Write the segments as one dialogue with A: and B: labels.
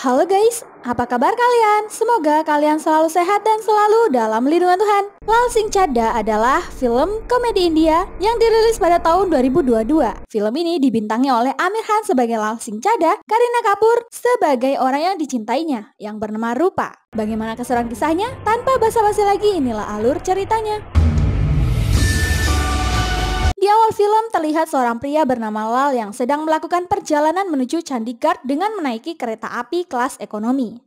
A: Halo guys, apa kabar kalian? Semoga kalian selalu sehat dan selalu dalam lindungan Tuhan. Lal Singh Chada adalah film komedi India yang dirilis pada tahun 2022. Film ini dibintangi oleh Amir Khan sebagai Lal Singh Chada, Karina Kapoor sebagai orang yang dicintainya yang bernama Rupa. Bagaimana keseruan kisahnya? Tanpa basa-basi lagi, inilah alur ceritanya. Di awal film terlihat seorang pria bernama Lal yang sedang melakukan perjalanan menuju Chandigarh dengan menaiki kereta api kelas ekonomi.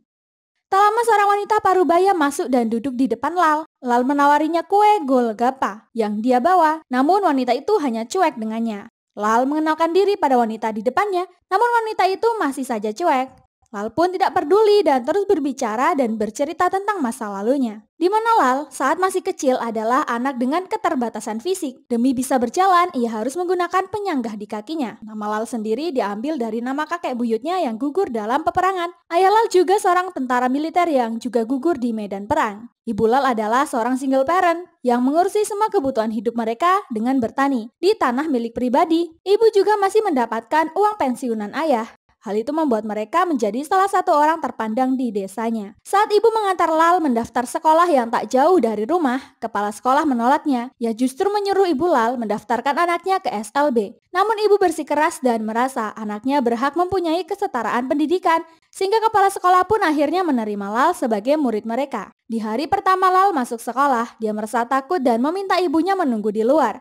A: Tak lama seorang wanita parubaya masuk dan duduk di depan Lal. Lal menawarinya kue golgapa yang dia bawa, namun wanita itu hanya cuek dengannya. Lal mengenalkan diri pada wanita di depannya, namun wanita itu masih saja cuek. Lal pun tidak peduli dan terus berbicara dan bercerita tentang masa lalunya. Di mana Lal saat masih kecil adalah anak dengan keterbatasan fisik. Demi bisa berjalan, ia harus menggunakan penyanggah di kakinya. Nama Lal sendiri diambil dari nama kakek buyutnya yang gugur dalam peperangan. Ayah Lal juga seorang tentara militer yang juga gugur di medan perang. Ibu Lal adalah seorang single parent yang mengurusi semua kebutuhan hidup mereka dengan bertani di tanah milik pribadi. Ibu juga masih mendapatkan uang pensiunan ayah. Hal itu membuat mereka menjadi salah satu orang terpandang di desanya. Saat ibu mengantar Lal mendaftar sekolah yang tak jauh dari rumah, kepala sekolah menolaknya. Ia justru menyuruh ibu Lal mendaftarkan anaknya ke SLB. Namun ibu bersikeras dan merasa anaknya berhak mempunyai kesetaraan pendidikan, sehingga kepala sekolah pun akhirnya menerima Lal sebagai murid mereka. Di hari pertama Lal masuk sekolah, dia merasa takut dan meminta ibunya menunggu di luar.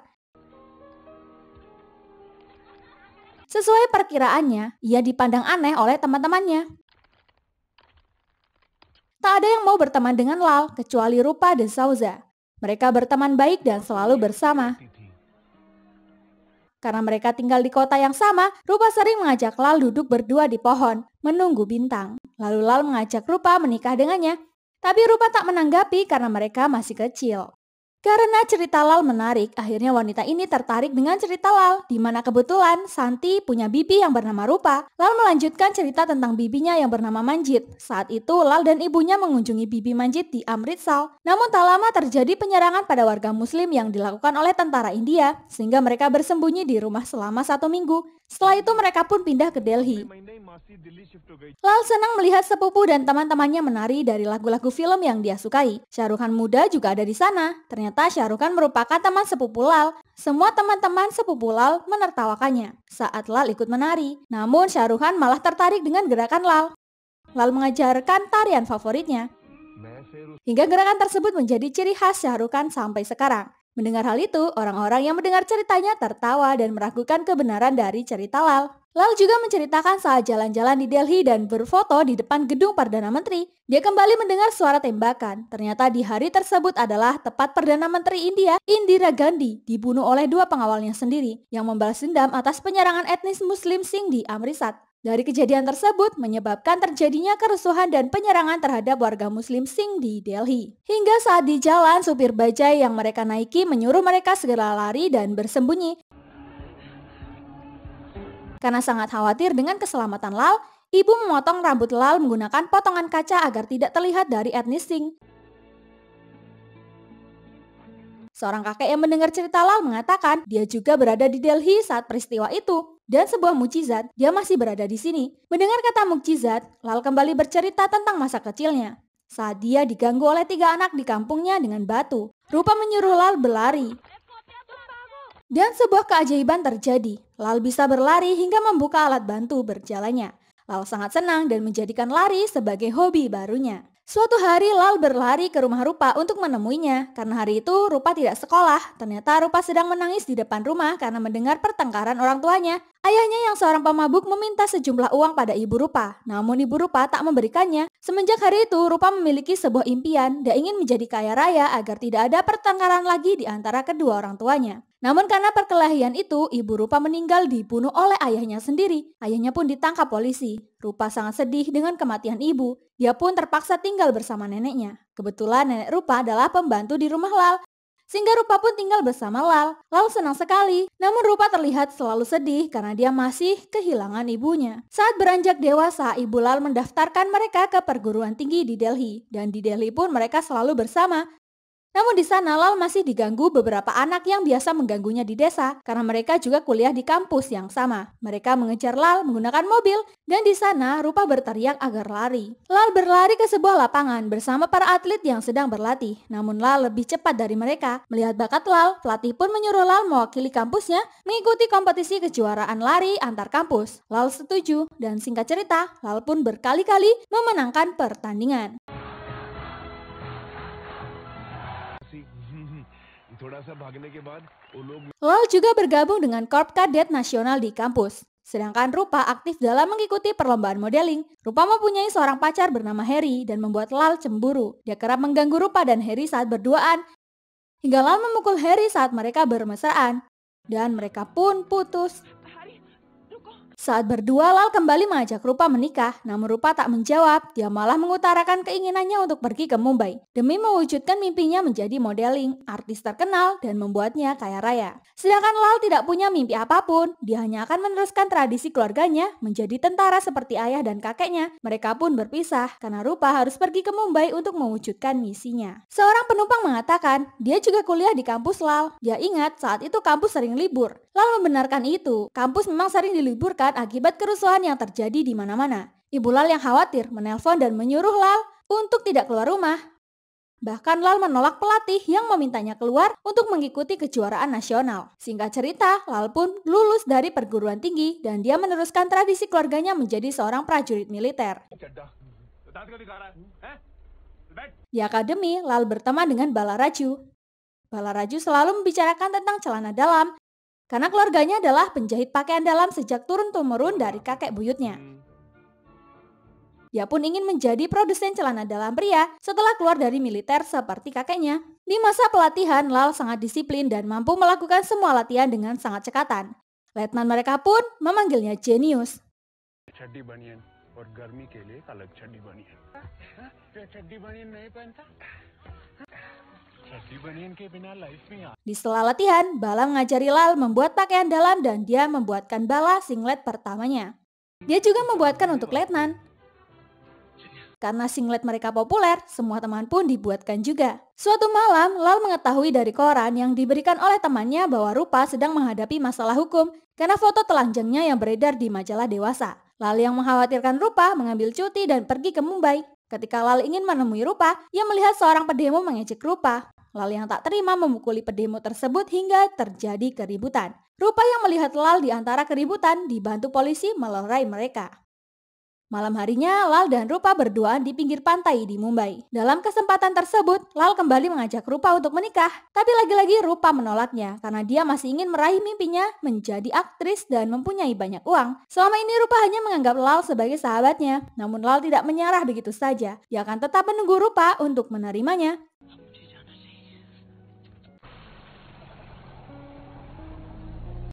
A: Sesuai perkiraannya, ia dipandang aneh oleh teman-temannya. Tak ada yang mau berteman dengan Lal kecuali Rupa dan Sauza. Mereka berteman baik dan selalu bersama. Karena mereka tinggal di kota yang sama, Rupa sering mengajak Lal duduk berdua di pohon, menunggu bintang. Lalu Lal mengajak Rupa menikah dengannya. Tapi Rupa tak menanggapi karena mereka masih kecil. Karena cerita Lal menarik, akhirnya wanita ini tertarik dengan cerita Lal, di mana kebetulan Santi punya bibi yang bernama Rupa. Lal melanjutkan cerita tentang bibinya yang bernama Manjit. Saat itu Lal dan ibunya mengunjungi bibi Manjit di Amritsar. Namun tak lama terjadi penyerangan pada warga muslim yang dilakukan oleh tentara India, sehingga mereka bersembunyi di rumah selama satu minggu. Setelah itu mereka pun pindah ke Delhi. Lal senang melihat sepupu dan teman-temannya menari dari lagu-lagu film yang dia sukai. Syarukan muda juga ada di sana. Ternyata Syarukan merupakan teman sepupu Lal. Semua teman-teman sepupu Lal menertawakannya saat Lal ikut menari. Namun Syarukan malah tertarik dengan gerakan Lal. Lal mengajarkan tarian favoritnya. Hingga gerakan tersebut menjadi ciri khas Syarukan sampai sekarang. Mendengar hal itu, orang-orang yang mendengar ceritanya tertawa dan meragukan kebenaran dari cerita Lal. Lal juga menceritakan saat jalan-jalan di Delhi dan berfoto di depan gedung Perdana Menteri. Dia kembali mendengar suara tembakan. Ternyata di hari tersebut adalah tepat Perdana Menteri India, Indira Gandhi, dibunuh oleh dua pengawalnya sendiri yang membalas dendam atas penyerangan etnis muslim Singh di Amrisat. Dari kejadian tersebut menyebabkan terjadinya kerusuhan dan penyerangan terhadap warga muslim Singh di Delhi. Hingga saat di jalan, supir bajai yang mereka naiki menyuruh mereka segera lari dan bersembunyi. Karena sangat khawatir dengan keselamatan Lal, ibu memotong rambut Lal menggunakan potongan kaca agar tidak terlihat dari etnis Singh. Seorang kakek yang mendengar cerita Lal mengatakan dia juga berada di Delhi saat peristiwa itu dan sebuah mukjizat, dia masih berada di sini. Mendengar kata mukjizat, Lal kembali bercerita tentang masa kecilnya. Saat dia diganggu oleh tiga anak di kampungnya dengan batu, rupa menyuruh Lal berlari. Dan sebuah keajaiban terjadi. Lal bisa berlari hingga membuka alat bantu berjalannya. Lal sangat senang dan menjadikan lari sebagai hobi barunya. Suatu hari Lal berlari ke rumah Rupa untuk menemuinya karena hari itu Rupa tidak sekolah. Ternyata Rupa sedang menangis di depan rumah karena mendengar pertengkaran orang tuanya. Ayahnya yang seorang pemabuk meminta sejumlah uang pada ibu Rupa, namun ibu Rupa tak memberikannya. Semenjak hari itu Rupa memiliki sebuah impian, dan ingin menjadi kaya raya agar tidak ada pertengkaran lagi di antara kedua orang tuanya. Namun karena perkelahian itu, ibu Rupa meninggal dibunuh oleh ayahnya sendiri. Ayahnya pun ditangkap polisi. Rupa sangat sedih dengan kematian ibu. Dia pun terpaksa tinggal bersama neneknya. Kebetulan nenek Rupa adalah pembantu di rumah Lal. Sehingga Rupa pun tinggal bersama Lal. Lal senang sekali, namun Rupa terlihat selalu sedih karena dia masih kehilangan ibunya. Saat beranjak dewasa, ibu Lal mendaftarkan mereka ke perguruan tinggi di Delhi. Dan di Delhi pun mereka selalu bersama namun di sana Lal masih diganggu beberapa anak yang biasa mengganggunya di desa karena mereka juga kuliah di kampus yang sama. Mereka mengejar Lal menggunakan mobil dan di sana Rupa berteriak agar lari. Lal berlari ke sebuah lapangan bersama para atlet yang sedang berlatih. Namun Lal lebih cepat dari mereka. Melihat bakat Lal, pelatih pun menyuruh Lal mewakili kampusnya mengikuti kompetisi kejuaraan lari antar kampus. Lal setuju dan singkat cerita, Lal pun berkali-kali memenangkan pertandingan. Lal juga bergabung dengan Korp Kadet Nasional di kampus. Sedangkan Rupa aktif dalam mengikuti perlombaan modeling. Rupa mempunyai seorang pacar bernama Harry dan membuat Lal cemburu. Dia kerap mengganggu Rupa dan Harry saat berduaan. Hingga Lal memukul Harry saat mereka bermesraan. Dan mereka pun putus. Saat berdua, Lal kembali mengajak Rupa menikah, namun Rupa tak menjawab. Dia malah mengutarakan keinginannya untuk pergi ke Mumbai demi mewujudkan mimpinya menjadi modeling, artis terkenal, dan membuatnya kaya raya. Sedangkan Lal tidak punya mimpi apapun, dia hanya akan meneruskan tradisi keluarganya menjadi tentara seperti ayah dan kakeknya. Mereka pun berpisah karena Rupa harus pergi ke Mumbai untuk mewujudkan misinya. Seorang penumpang mengatakan, dia juga kuliah di kampus Lal. Dia ingat saat itu kampus sering libur. Lal membenarkan itu, kampus memang sering diliburkan akibat kerusuhan yang terjadi di mana-mana. Ibu Lal yang khawatir menelpon dan menyuruh Lal untuk tidak keluar rumah. Bahkan Lal menolak pelatih yang memintanya keluar untuk mengikuti kejuaraan nasional. Singkat cerita, Lal pun lulus dari perguruan tinggi dan dia meneruskan tradisi keluarganya menjadi seorang prajurit militer. Di ya, akademi, Lal berteman dengan Balaraju. Balaraju selalu membicarakan tentang celana dalam karena keluarganya adalah penjahit pakaian dalam sejak turun-temurun dari kakek buyutnya. Ia pun ingin menjadi produsen celana dalam pria setelah keluar dari militer seperti kakeknya. Di masa pelatihan, Lal sangat disiplin dan mampu melakukan semua latihan dengan sangat cekatan. Letnan mereka pun memanggilnya jenius. Di sela latihan, Bala mengajari Lal membuat pakaian dalam dan dia membuatkan Bala singlet pertamanya. Dia juga membuatkan untuk Letnan. Karena singlet mereka populer, semua teman pun dibuatkan juga. Suatu malam, Lal mengetahui dari koran yang diberikan oleh temannya bahwa Rupa sedang menghadapi masalah hukum karena foto telanjangnya yang beredar di majalah dewasa. Lal yang mengkhawatirkan Rupa mengambil cuti dan pergi ke Mumbai Ketika Lal ingin menemui Rupa, ia melihat seorang pedemo mengecek Rupa. Lal yang tak terima memukuli pedemo tersebut hingga terjadi keributan. Rupa yang melihat Lal di antara keributan dibantu polisi melerai mereka. Malam harinya, Lal dan Rupa berdua di pinggir pantai di Mumbai. Dalam kesempatan tersebut, Lal kembali mengajak Rupa untuk menikah. Tapi lagi-lagi Rupa menolaknya karena dia masih ingin meraih mimpinya menjadi aktris dan mempunyai banyak uang. Selama ini Rupa hanya menganggap Lal sebagai sahabatnya. Namun Lal tidak menyerah begitu saja. Dia akan tetap menunggu Rupa untuk menerimanya.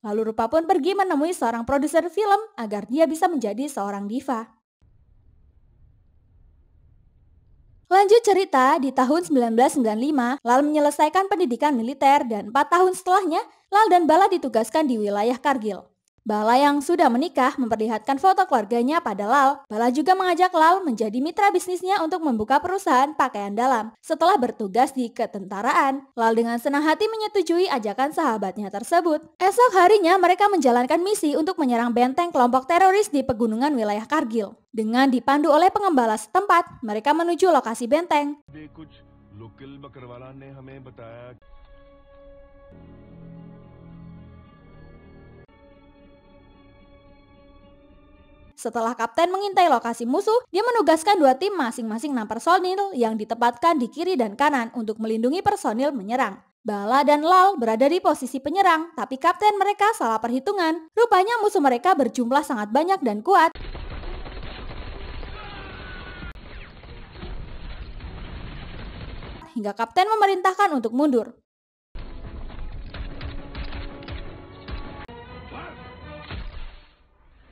A: Lalu Rupa pun pergi menemui seorang produser film agar dia bisa menjadi seorang diva. Lanjut cerita, di tahun 1995, Lal menyelesaikan pendidikan militer dan 4 tahun setelahnya, Lal dan Bala ditugaskan di wilayah Kargil. Bala yang sudah menikah memperlihatkan foto keluarganya pada Lal. Bala juga mengajak Lal menjadi mitra bisnisnya untuk membuka perusahaan pakaian dalam setelah bertugas di ketentaraan. Lal dengan senang hati menyetujui ajakan sahabatnya tersebut. Esok harinya mereka menjalankan misi untuk menyerang benteng kelompok teroris di pegunungan wilayah Kargil. Dengan dipandu oleh pengembala setempat, mereka menuju lokasi benteng. Setelah kapten mengintai lokasi musuh, dia menugaskan dua tim masing-masing 6 personil yang ditempatkan di kiri dan kanan untuk melindungi personil menyerang. Bala dan Lal berada di posisi penyerang, tapi kapten mereka salah perhitungan. Rupanya musuh mereka berjumlah sangat banyak dan kuat. Hingga kapten memerintahkan untuk mundur.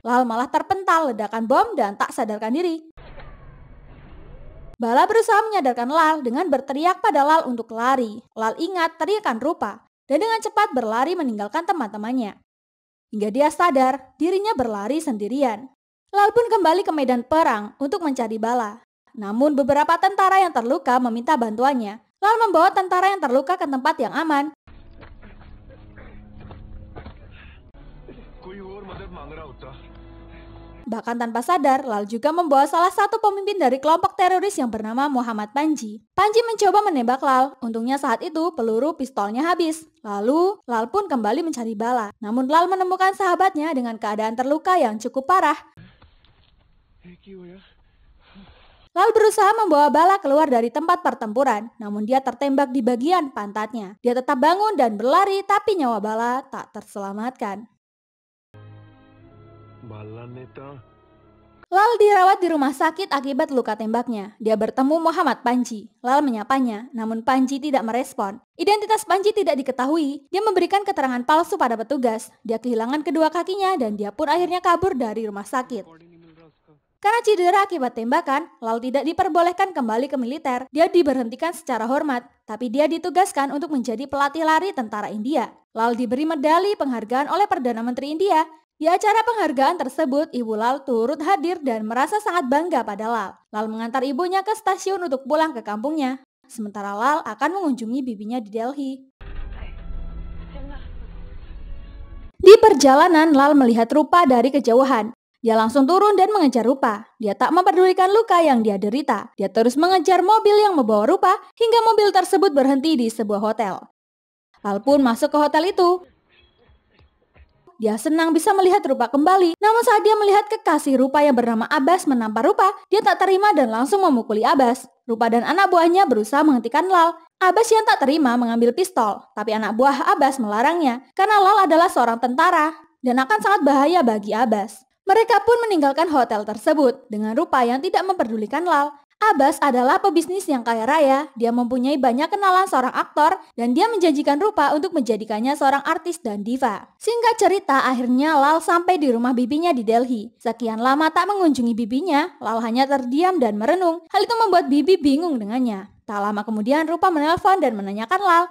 A: Lal malah terpental ledakan bom dan tak sadarkan diri. Bala berusaha menyadarkan Lal dengan berteriak pada Lal untuk lari. Lal ingat teriakan rupa dan dengan cepat berlari meninggalkan teman-temannya. Hingga dia sadar dirinya berlari sendirian. Lal pun kembali ke medan perang untuk mencari bala. Namun beberapa tentara yang terluka meminta bantuannya. Lal membawa tentara yang terluka ke tempat yang aman bahkan tanpa sadar, Lal juga membawa salah satu pemimpin dari kelompok teroris yang bernama Muhammad Panji. Panji mencoba menembak Lal, untungnya saat itu peluru pistolnya habis. Lalu, Lal pun kembali mencari bala. Namun Lal menemukan sahabatnya dengan keadaan terluka yang cukup parah. Ya. Lal berusaha membawa bala keluar dari tempat pertempuran, namun dia tertembak di bagian pantatnya. Dia tetap bangun dan berlari, tapi nyawa bala tak terselamatkan. Lal dirawat di rumah sakit akibat luka tembaknya. Dia bertemu Muhammad Panji. Lal menyapanya, namun Panji tidak merespon. Identitas Panji tidak diketahui. Dia memberikan keterangan palsu pada petugas. Dia kehilangan kedua kakinya dan dia pun akhirnya kabur dari rumah sakit. Karena cedera akibat tembakan, Lal tidak diperbolehkan kembali ke militer. Dia diberhentikan secara hormat, tapi dia ditugaskan untuk menjadi pelatih lari tentara India. Lal diberi medali penghargaan oleh Perdana Menteri India di acara penghargaan tersebut, Ibu Lal turut hadir dan merasa sangat bangga pada Lal. Lal mengantar ibunya ke stasiun untuk pulang ke kampungnya. Sementara Lal akan mengunjungi bibinya di Delhi. Di perjalanan, Lal melihat rupa dari kejauhan. Dia langsung turun dan mengejar rupa. Dia tak memperdulikan luka yang dia derita. Dia terus mengejar mobil yang membawa rupa hingga mobil tersebut berhenti di sebuah hotel. Lal pun masuk ke hotel itu dia senang bisa melihat rupa kembali. Namun saat dia melihat kekasih rupa yang bernama Abbas menampar rupa, dia tak terima dan langsung memukuli Abbas. Rupa dan anak buahnya berusaha menghentikan Lal. Abbas yang tak terima mengambil pistol, tapi anak buah Abbas melarangnya karena Lal adalah seorang tentara dan akan sangat bahaya bagi Abbas. Mereka pun meninggalkan hotel tersebut dengan rupa yang tidak memperdulikan Lal. Abbas adalah pebisnis yang kaya raya. Dia mempunyai banyak kenalan seorang aktor dan dia menjanjikan rupa untuk menjadikannya seorang artis dan diva. Singkat cerita, akhirnya Lal sampai di rumah bibinya di Delhi. Sekian lama tak mengunjungi bibinya, Lal hanya terdiam dan merenung. Hal itu membuat bibi bingung dengannya. Tak lama kemudian Rupa menelpon dan menanyakan Lal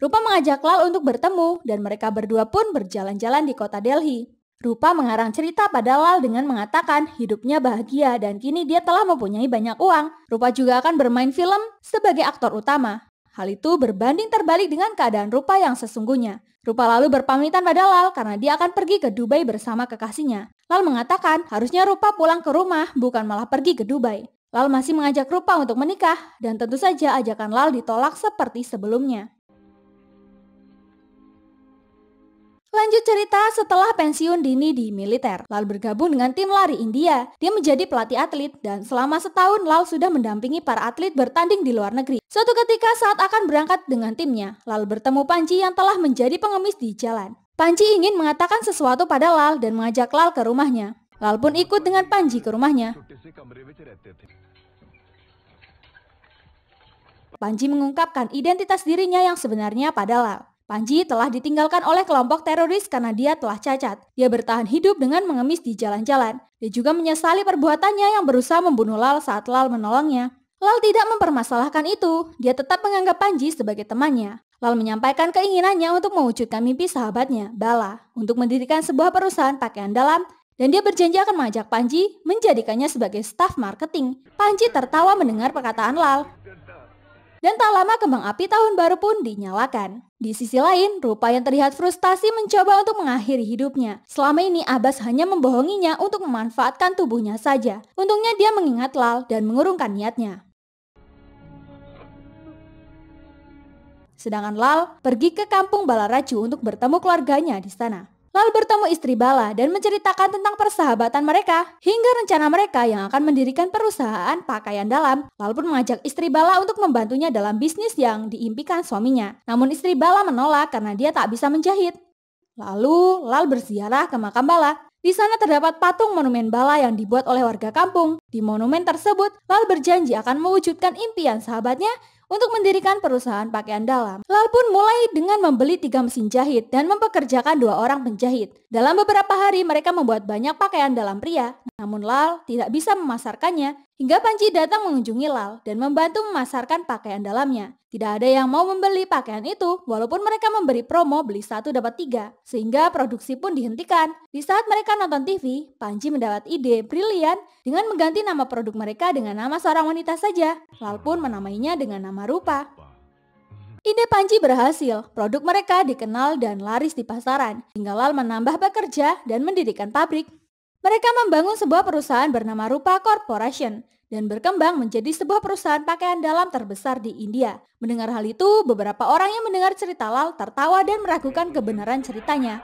A: Rupa mengajak Lal untuk bertemu dan mereka berdua pun berjalan-jalan di kota Delhi. Rupa mengarang cerita pada Lal dengan mengatakan hidupnya bahagia dan kini dia telah mempunyai banyak uang. Rupa juga akan bermain film sebagai aktor utama. Hal itu berbanding terbalik dengan keadaan Rupa yang sesungguhnya. Rupa lalu berpamitan pada Lal karena dia akan pergi ke Dubai bersama kekasihnya. Lal mengatakan harusnya Rupa pulang ke rumah bukan malah pergi ke Dubai. Lal masih mengajak Rupa untuk menikah dan tentu saja ajakan Lal ditolak seperti sebelumnya. Lanjut cerita setelah pensiun dini di militer, Lal bergabung dengan tim lari India. Dia menjadi pelatih atlet dan selama setahun Lal sudah mendampingi para atlet bertanding di luar negeri. Suatu ketika saat akan berangkat dengan timnya, Lal bertemu Panji yang telah menjadi pengemis di jalan. Panji ingin mengatakan sesuatu pada Lal dan mengajak Lal ke rumahnya. Lal pun ikut dengan Panji ke rumahnya. Panji mengungkapkan identitas dirinya yang sebenarnya pada Lal. Panji telah ditinggalkan oleh kelompok teroris karena dia telah cacat. Dia bertahan hidup dengan mengemis di jalan-jalan. Dia juga menyesali perbuatannya yang berusaha membunuh Lal saat Lal menolongnya. Lal tidak mempermasalahkan itu. Dia tetap menganggap Panji sebagai temannya. Lal menyampaikan keinginannya untuk mewujudkan mimpi sahabatnya, Bala, untuk mendirikan sebuah perusahaan pakaian dalam dan dia berjanji akan mengajak Panji menjadikannya sebagai staf marketing. Panji tertawa mendengar perkataan Lal. Dan tak lama kembang api tahun baru pun dinyalakan. Di sisi lain, Rupa yang terlihat frustasi mencoba untuk mengakhiri hidupnya. Selama ini Abbas hanya membohonginya untuk memanfaatkan tubuhnya saja. Untungnya dia mengingat Lal dan mengurungkan niatnya. Sedangkan Lal pergi ke kampung Balaracu untuk bertemu keluarganya di sana lalu bertemu istri Bala dan menceritakan tentang persahabatan mereka hingga rencana mereka yang akan mendirikan perusahaan pakaian dalam, lalu pun mengajak istri Bala untuk membantunya dalam bisnis yang diimpikan suaminya. Namun istri Bala menolak karena dia tak bisa menjahit. Lalu, Lal berziarah ke makam Bala. Di sana terdapat patung monumen Bala yang dibuat oleh warga kampung. Di monumen tersebut, Lal berjanji akan mewujudkan impian sahabatnya untuk mendirikan perusahaan pakaian dalam. Lal pun mulai dengan membeli tiga mesin jahit dan mempekerjakan dua orang penjahit. Dalam beberapa hari mereka membuat banyak pakaian dalam pria, namun Lal tidak bisa memasarkannya Hingga Panji datang mengunjungi Lal dan membantu memasarkan pakaian dalamnya. Tidak ada yang mau membeli pakaian itu, walaupun mereka memberi promo beli satu dapat tiga, sehingga produksi pun dihentikan. Di saat mereka nonton TV, Panji mendapat ide brilian dengan mengganti nama produk mereka dengan nama seorang wanita saja. Lal pun menamainya dengan nama Rupa. Ide Panji berhasil, produk mereka dikenal dan laris di pasaran. Hingga Lal menambah bekerja dan mendirikan pabrik. Mereka membangun sebuah perusahaan bernama Rupa Corporation dan berkembang menjadi sebuah perusahaan pakaian dalam terbesar di India. Mendengar hal itu, beberapa orang yang mendengar cerita Lal tertawa dan meragukan kebenaran ceritanya.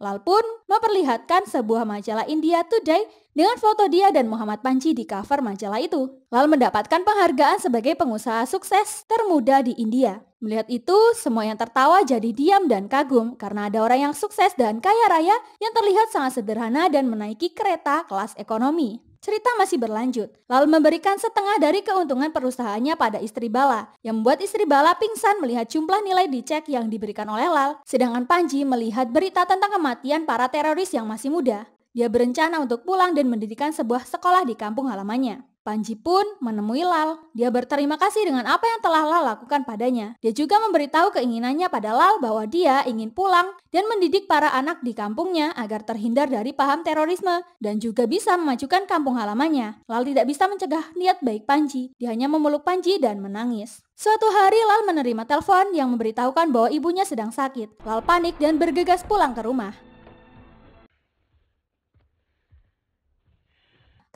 A: Lal pun memperlihatkan sebuah majalah India Today dengan foto dia dan Muhammad Panji di cover majalah itu. Lal mendapatkan penghargaan sebagai pengusaha sukses termuda di India. Melihat itu, semua yang tertawa jadi diam dan kagum karena ada orang yang sukses dan kaya raya yang terlihat sangat sederhana dan menaiki kereta kelas ekonomi. Cerita masih berlanjut, lalu memberikan setengah dari keuntungan perusahaannya pada istri Bala, yang membuat istri Bala pingsan melihat jumlah nilai di cek yang diberikan oleh Lal, sedangkan Panji melihat berita tentang kematian para teroris yang masih muda. Dia berencana untuk pulang dan mendirikan sebuah sekolah di kampung halamannya. Panji pun menemui Lal. Dia berterima kasih dengan apa yang telah Lal lakukan padanya. Dia juga memberitahu keinginannya pada Lal bahwa dia ingin pulang dan mendidik para anak di kampungnya agar terhindar dari paham terorisme dan juga bisa memajukan kampung halamannya. Lal tidak bisa mencegah niat baik Panji. Dia hanya memeluk Panji dan menangis. Suatu hari Lal menerima telepon yang memberitahukan bahwa ibunya sedang sakit. Lal panik dan bergegas pulang ke rumah.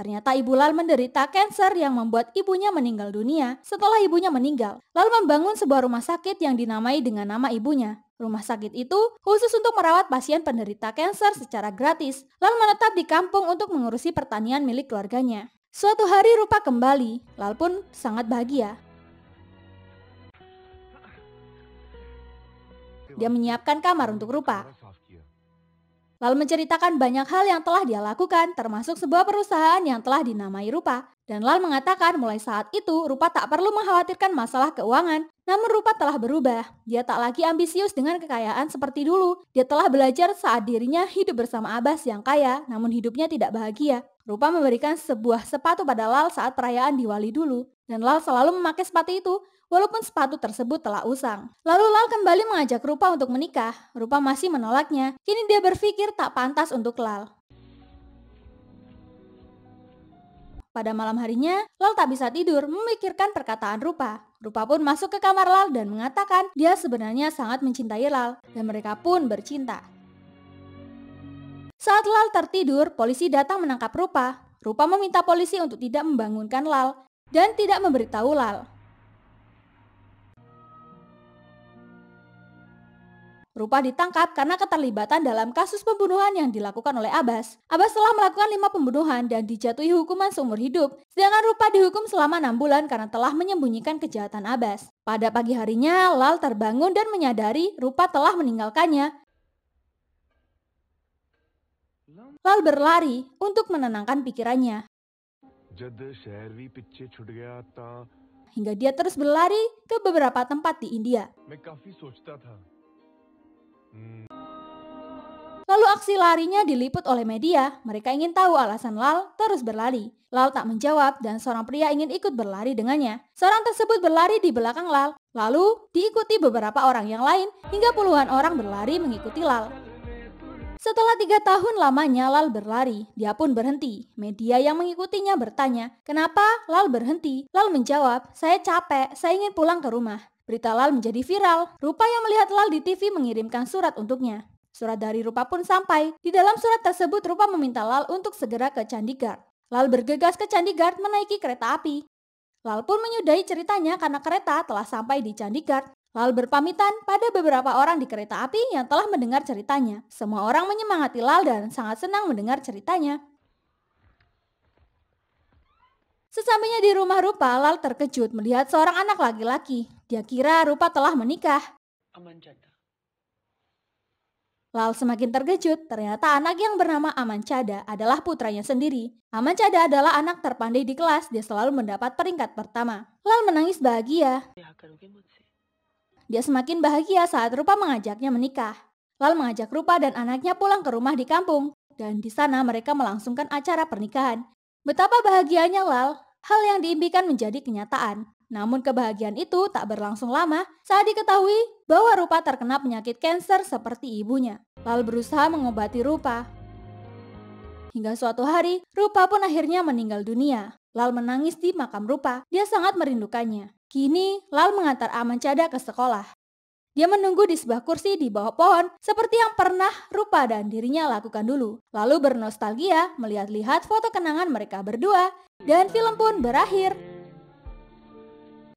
A: Ternyata Ibu Lal menderita kanker yang membuat ibunya meninggal dunia setelah ibunya meninggal. Lal membangun sebuah rumah sakit yang dinamai dengan nama ibunya. Rumah sakit itu khusus untuk merawat pasien penderita kanker secara gratis, Lal menetap di kampung untuk mengurusi pertanian milik keluarganya. Suatu hari rupa kembali, Lal pun sangat bahagia. Dia menyiapkan kamar untuk Rupa lalu menceritakan banyak hal yang telah dia lakukan, termasuk sebuah perusahaan yang telah dinamai Rupa. Dan Lal mengatakan mulai saat itu Rupa tak perlu mengkhawatirkan masalah keuangan, namun Rupa telah berubah. Dia tak lagi ambisius dengan kekayaan seperti dulu. Dia telah belajar saat dirinya hidup bersama Abbas yang kaya, namun hidupnya tidak bahagia. Rupa memberikan sebuah sepatu pada Lal saat perayaan di wali dulu. Dan Lal selalu memakai sepatu itu, walaupun sepatu tersebut telah usang. Lalu Lal kembali mengajak Rupa untuk menikah. Rupa masih menolaknya. Kini dia berpikir tak pantas untuk Lal. Pada malam harinya, Lal tak bisa tidur memikirkan perkataan Rupa. Rupa pun masuk ke kamar Lal dan mengatakan dia sebenarnya sangat mencintai Lal dan mereka pun bercinta. Saat Lal tertidur, polisi datang menangkap Rupa. Rupa meminta polisi untuk tidak membangunkan Lal dan tidak memberitahu Lal. Rupa ditangkap karena keterlibatan dalam kasus pembunuhan yang dilakukan oleh Abbas. Abbas telah melakukan lima pembunuhan dan dijatuhi hukuman seumur hidup, sedangkan Rupa dihukum selama enam bulan karena telah menyembunyikan kejahatan Abbas. Pada pagi harinya, Lal terbangun dan menyadari Rupa telah meninggalkannya. Lal berlari untuk menenangkan pikirannya. Hingga dia terus berlari ke beberapa tempat di India. Lalu aksi larinya diliput oleh media. Mereka ingin tahu alasan Lal terus berlari. Lal tak menjawab dan seorang pria ingin ikut berlari dengannya. Seorang tersebut berlari di belakang Lal, lalu diikuti beberapa orang yang lain hingga puluhan orang berlari mengikuti Lal. Setelah tiga tahun lamanya Lal berlari, dia pun berhenti. Media yang mengikutinya bertanya, kenapa Lal berhenti? Lal menjawab, saya capek, saya ingin pulang ke rumah. Berita Lal menjadi viral. Rupa yang melihat Lal di TV mengirimkan surat untuknya. Surat dari Rupa pun sampai. Di dalam surat tersebut Rupa meminta Lal untuk segera ke Chandigarh. Lal bergegas ke Chandigarh menaiki kereta api. Lal pun menyudahi ceritanya karena kereta telah sampai di Chandigarh. Lal berpamitan pada beberapa orang di kereta api yang telah mendengar ceritanya. Semua orang menyemangati Lal dan sangat senang mendengar ceritanya. Sesampainya di rumah Rupa, Lal terkejut melihat seorang anak laki-laki. Dia kira Rupa telah menikah. Lal semakin terkejut, ternyata anak yang bernama Amancada adalah putranya sendiri. Amancada adalah anak terpandai di kelas, dia selalu mendapat peringkat pertama. Lal menangis bahagia. Ya, dia semakin bahagia saat Rupa mengajaknya menikah. Lal mengajak Rupa dan anaknya pulang ke rumah di kampung, dan di sana mereka melangsungkan acara pernikahan. Betapa bahagianya Lal, hal yang diimpikan menjadi kenyataan. Namun kebahagiaan itu tak berlangsung lama saat diketahui bahwa Rupa terkena penyakit kanker seperti ibunya. Lal berusaha mengobati Rupa. Hingga suatu hari, Rupa pun akhirnya meninggal dunia. Lal menangis di makam Rupa, dia sangat merindukannya. Kini, Lal mengantar Amancada ke sekolah. Dia menunggu di sebuah kursi di bawah pohon seperti yang pernah Rupa dan dirinya lakukan dulu. Lalu bernostalgia melihat-lihat foto kenangan mereka berdua dan film pun berakhir.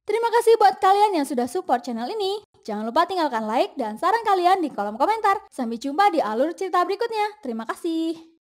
A: Terima kasih buat kalian yang sudah support channel ini. Jangan lupa tinggalkan like dan saran kalian di kolom komentar. Sampai jumpa di alur cerita berikutnya. Terima kasih.